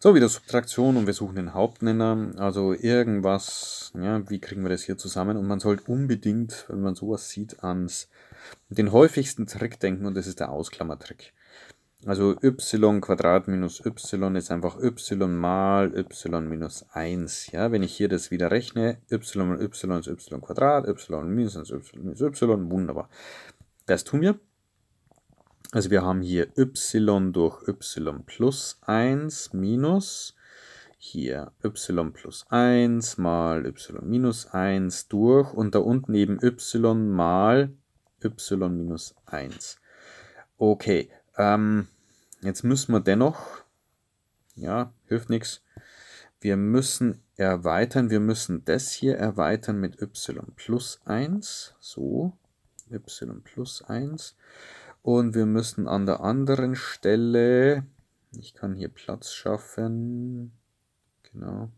So, wieder Subtraktion und wir suchen den Hauptnenner. Also irgendwas, ja, wie kriegen wir das hier zusammen? Und man sollte unbedingt, wenn man sowas sieht, ans den häufigsten Trick denken und das ist der Ausklammertrick. Also y Quadrat minus y ist einfach y mal y minus 1. Ja, wenn ich hier das wieder rechne, y mal y ist y Quadrat, y minus y minus y, wunderbar. Das tun wir. Also wir haben hier y durch y plus 1 minus hier y plus 1 mal y minus 1 durch und da unten eben y mal y minus 1. Okay, ähm, jetzt müssen wir dennoch, ja, hilft nichts, wir müssen erweitern, wir müssen das hier erweitern mit y plus 1, so, y plus 1 und wir müssen an der anderen Stelle, ich kann hier Platz schaffen, genau.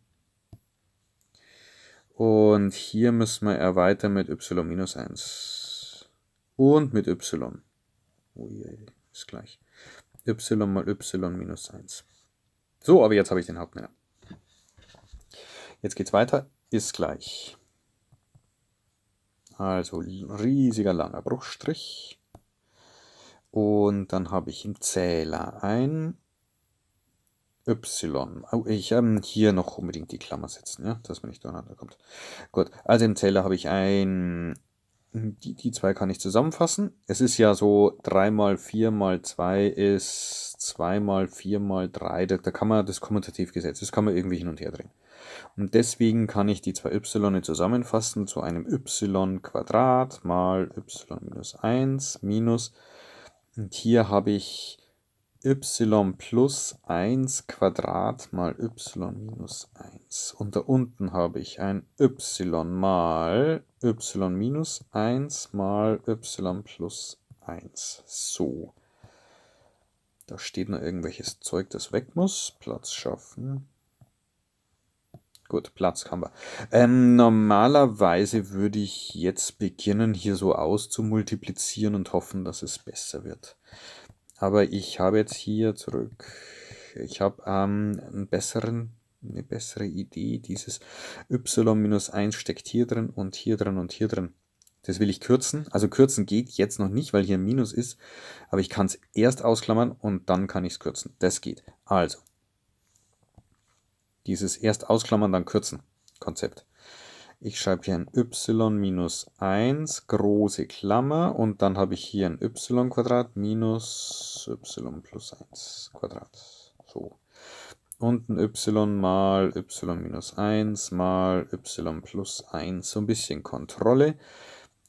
Und hier müssen wir erweitern mit y-1 und mit y. Oh ist gleich. y mal y-1. So, aber jetzt habe ich den Hauptnenner. Jetzt geht's weiter, ist gleich. Also riesiger langer Bruchstrich. Und dann habe ich im Zähler ein Y. Oh, ich ähm, hier noch unbedingt die Klammer setzen, ja, dass man nicht durcheinander kommt. Gut, also im Zähler habe ich ein... Die, die zwei kann ich zusammenfassen. Es ist ja so, 3 mal 4 mal 2 ist 2 mal 4 mal 3. Da, da kann man das Kommutativgesetz, das kann man irgendwie hin und her drehen. Und deswegen kann ich die zwei y zusammenfassen zu einem y Quadrat mal y minus 1 minus und hier habe ich y plus 1 Quadrat mal y minus 1. Und da unten habe ich ein y mal y minus 1 mal y plus 1. So. Da steht noch irgendwelches Zeug, das weg muss. Platz schaffen. Gut, Platz haben wir. Ähm, normalerweise würde ich jetzt beginnen, hier so auszumultiplizieren und hoffen, dass es besser wird. Aber ich habe jetzt hier zurück, ich habe ähm, einen besseren, eine bessere Idee. Dieses y-1 steckt hier drin und hier drin und hier drin. Das will ich kürzen. Also kürzen geht jetzt noch nicht, weil hier ein Minus ist. Aber ich kann es erst ausklammern und dann kann ich es kürzen. Das geht. Also, dieses erst ausklammern, dann kürzen Konzept. Ich schreibe hier ein y minus 1, große Klammer, und dann habe ich hier ein y Quadrat minus y plus 1 Quadrat. So. Und ein y mal y minus 1 mal y plus 1. So ein bisschen Kontrolle.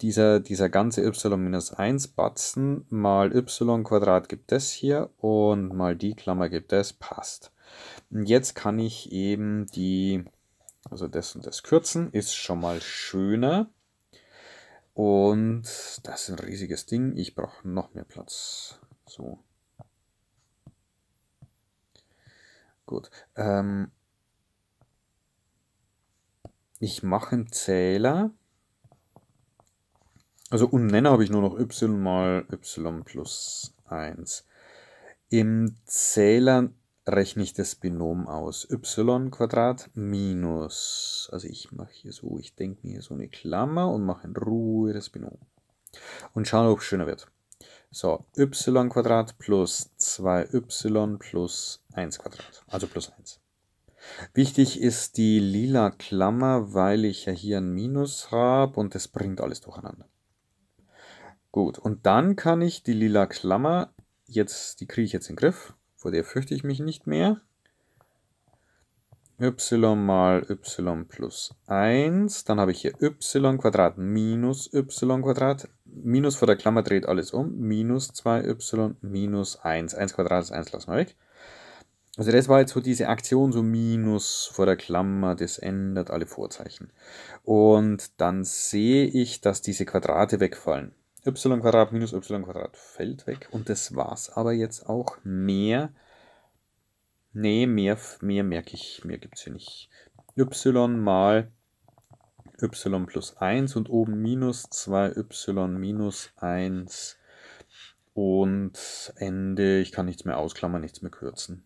Dieser, dieser ganze y minus 1 Batzen mal y Quadrat gibt das hier und mal die Klammer gibt das, passt. Und jetzt kann ich eben die, also das und das kürzen, ist schon mal schöner. Und das ist ein riesiges Ding. Ich brauche noch mehr Platz. So. Gut. Ähm ich mache im Zähler. Also und Nenner habe ich nur noch y mal y plus 1. Im Zähler rechne ich das Binom aus. y Quadrat minus, also ich mache hier so, ich denke mir so eine Klammer und mache in Ruhe das Binom. Und schauen, ob es schöner wird. So, y Quadrat plus 2y plus 1 Quadrat, also plus 1. Wichtig ist die lila Klammer, weil ich ja hier ein Minus habe und das bringt alles durcheinander. Gut, und dann kann ich die lila Klammer, jetzt, die kriege ich jetzt in den Griff. Vor der fürchte ich mich nicht mehr. y mal y plus 1. Dann habe ich hier y Quadrat minus y Quadrat. Minus vor der Klammer dreht alles um. Minus 2y minus 1. 1 Quadrat ist 1, lassen wir weg. Also das war jetzt so diese Aktion, so Minus vor der Klammer, das ändert alle Vorzeichen. Und dann sehe ich, dass diese Quadrate wegfallen y minus y fällt weg und das war's aber jetzt auch. Mehr, nee, mehr, mehr merke ich, mehr gibt es hier nicht. y mal y plus 1 und oben minus 2y minus 1 und Ende, ich kann nichts mehr ausklammern, nichts mehr kürzen.